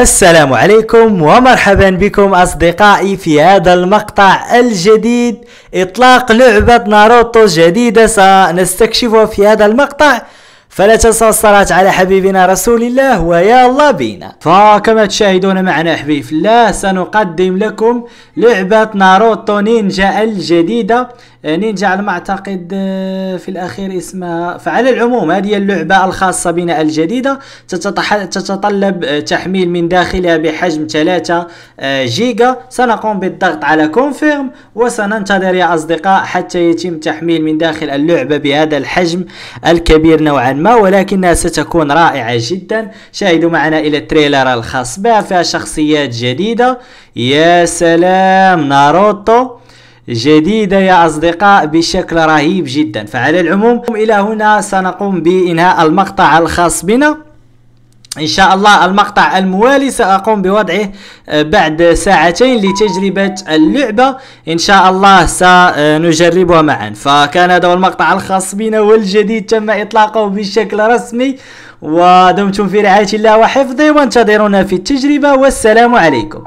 السلام عليكم ومرحبا بكم اصدقائي في هذا المقطع الجديد اطلاق لعبة ناروتو جديدة سنستكشفها في هذا المقطع فلا تنسوا الصلاة على حبيبنا رسول الله ويلا بينا فكما تشاهدون معنا حبيب الله سنقدم لكم لعبة ناروتو نينجا الجديدة نينجا على ما اعتقد آه، في الاخير اسمها فعلى العموم هذه اللعبه الخاصه بنا الجديده تتطلب آه، تحميل من داخلها بحجم 3 آه، جيجا سنقوم بالضغط على كونفيرم وسننتظر يا اصدقاء حتى يتم تحميل من داخل اللعبه بهذا الحجم الكبير نوعا ما ولكنها ستكون رائعه جدا شاهدوا معنا الى التريلر الخاص بها فيها شخصيات جديده يا سلام ناروتو جديدة يا أصدقاء بشكل رهيب جدا فعلى العموم إلى هنا سنقوم بإنهاء المقطع الخاص بنا إن شاء الله المقطع الموالي سأقوم بوضعه آه، بعد ساعتين لتجربة اللعبة إن شاء الله سنجربها معا فكان هذا هو المقطع الخاص بنا والجديد تم إطلاقه بشكل رسمي ودمتم في رعاية الله وحفظه وانتظرونا في التجربة والسلام عليكم